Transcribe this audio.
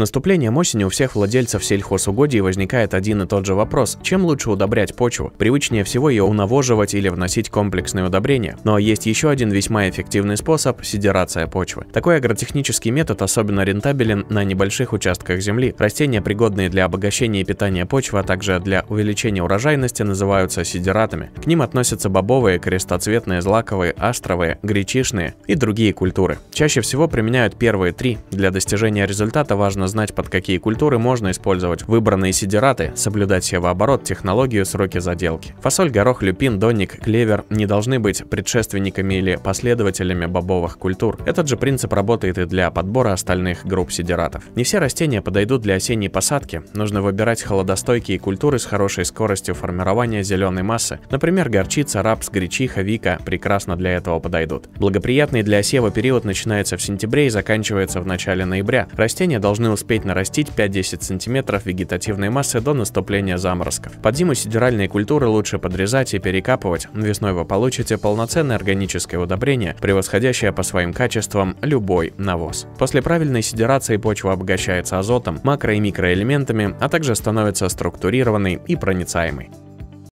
наступлением осени у всех владельцев сельхозугодий возникает один и тот же вопрос – чем лучше удобрять почву? Привычнее всего ее унавоживать или вносить комплексные удобрения. Но есть еще один весьма эффективный способ – сидерация почвы. Такой агротехнический метод особенно рентабелен на небольших участках земли. Растения, пригодные для обогащения и питания почвы, а также для увеличения урожайности, называются сидератами. К ним относятся бобовые, крестоцветные, злаковые, астровые, гречишные и другие культуры. Чаще всего применяют первые три. Для достижения результата важно знать, под какие культуры можно использовать выбранные сидераты, соблюдать севооборот, технологию, сроки заделки. Фасоль, горох, люпин, донник, клевер не должны быть предшественниками или последователями бобовых культур. Этот же принцип работает и для подбора остальных групп сидератов. Не все растения подойдут для осенней посадки. Нужно выбирать холодостойкие культуры с хорошей скоростью формирования зеленой массы. Например, горчица, рапс, гречиха, вика прекрасно для этого подойдут. Благоприятный для осева период начинается в сентябре и заканчивается в начале ноября. Растения должны успеть нарастить 5-10 см вегетативной массы до наступления заморозков. Под зиму сидеральные культуры лучше подрезать и перекапывать. Весной вы получите полноценное органическое удобрение, превосходящее по своим качествам любой навоз. После правильной сидерации почва обогащается азотом, макро- и микроэлементами, а также становится структурированной и проницаемой.